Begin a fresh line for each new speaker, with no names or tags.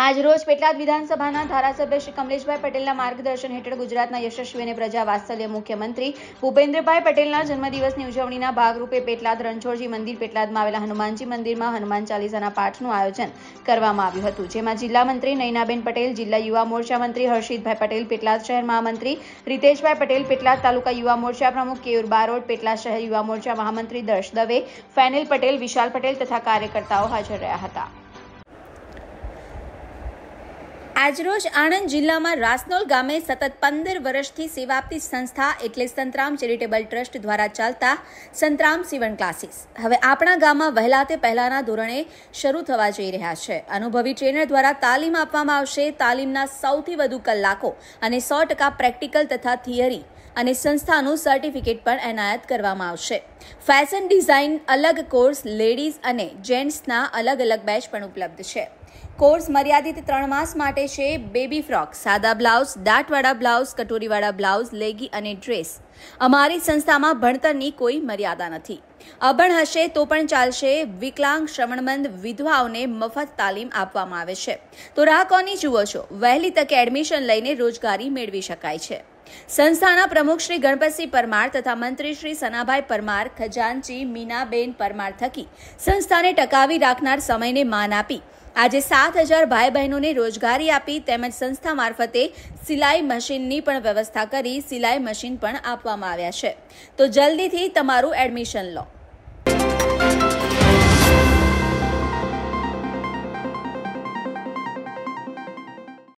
આજ રોજ પેટલાદ વિધાનસભાના ધારાસભ્ય શ્રી કમલેશભાઈ પટેલના માર્ગદર્શન હેઠળ ગુજરાતના યશસ્વી અને પ્રજા વાત્સલ્ય મુખ્યમંત્રી ભૂપેન્દ્રભાઈ પટેલના જન્મદિવસની ઉજવણીના ભાગરૂપે પેટલાદ રણછોડજી મંદિર પેટલાદમાં આવેલા હનુમાનજી મંદિરમાં હનુમાન ચાલીસાના પાઠનું આયોજન કરવામાં આવ્યું હતું જેમાં જિલ્લા મંત્રી નૈનાબેન પટેલ જિલ્લા યુવા મોરચા મંત્રી હર્ષિતભાઈ પટેલ પેટલાદ શહેર મહામંત્રી રીતેશભાઈ પટેલ પેટલાદ તાલુકા યુવા મોરચા પ્રમુખ કેયુર બારોડ પેટલાદ શહેર યુવા મોરચા મહામંત્રી દર્શ દવે ફેનિલ પટેલ વિશાલ પટેલ તથા કાર્યકર્તાઓ હાજર રહ્યા હતા આજરોજ આણંદ જિલ્લામાં રાસનોલ ગામે સતત પંદર વર્ષથી સેવા આપતી સંસ્થા એટલે સંતરામ ચેરિટેબલ ટ્રસ્ટ દ્વારા ચાલતા સંતરામ સીવણ ક્લાસીસ હવે આપણા ગામમાં વહેલા તે પહેલાના ધોરણે શરૂ થવા જઈ રહ્યા છે અનુભવી ટ્રેનર દ્વારા તાલીમ આપવામાં આવશે તાલીમના સૌથી વધુ કલાકો અને સો ટકા પ્રેક્ટિકલ તથા થિયરી અને સંસ્થાનું સર્ટિફિકેટ પણ એનાયત કરવામાં આવશે ફેશન ડિઝાઇન અલગ કોર્સ લેડીઝ અને જેન્ટ્સના અલગ અલગ બેચ પણ ઉપલબ્ધ છે કોર્સ મર્યાદિત ત્રણ માસ માટે છે બેબી ફ્રોક સાદા બ્લાઉઝ દાંટવાળા બ્લાઉઝ કટોરીવાળા બ્લાઉઝ લેગી અને ડ્રેસ અમારી સંસ્થામાં ભણતરની કોઈ મર્યાદા નથી અભણ હશે તો પણ ચાલશે વિકલાંગ શ્રવણમંદ વિધવાઓને મફત તાલીમ આપવામાં આવે છે તો રાહ કોની જુઓ છો વહેલી તકે એડમિશન લઈને રોજગારી મેળવી શકાય છે સંસ્થાના પ્રમુખ શ્રી ગણપતસિંહ પરમાર તથા મંત્રી શ્રી સનાભાઈ પરમાર ખજાનચી મીનાબેન પરમાર થકી સંસ્થાને ટકાવી રાખનાર સમયને માન આપી આજે સાત હજાર ભાઈ બહેનોને રોજગારી આપી તેમજ સંસ્થા મારફતે સિલાઈ મશીનની પણ વ્યવસ્થા કરી સિલાઈ મશીન પણ આપવામાં આવ્યા છે તો જલ્દીથી તમારું એડમિશન લો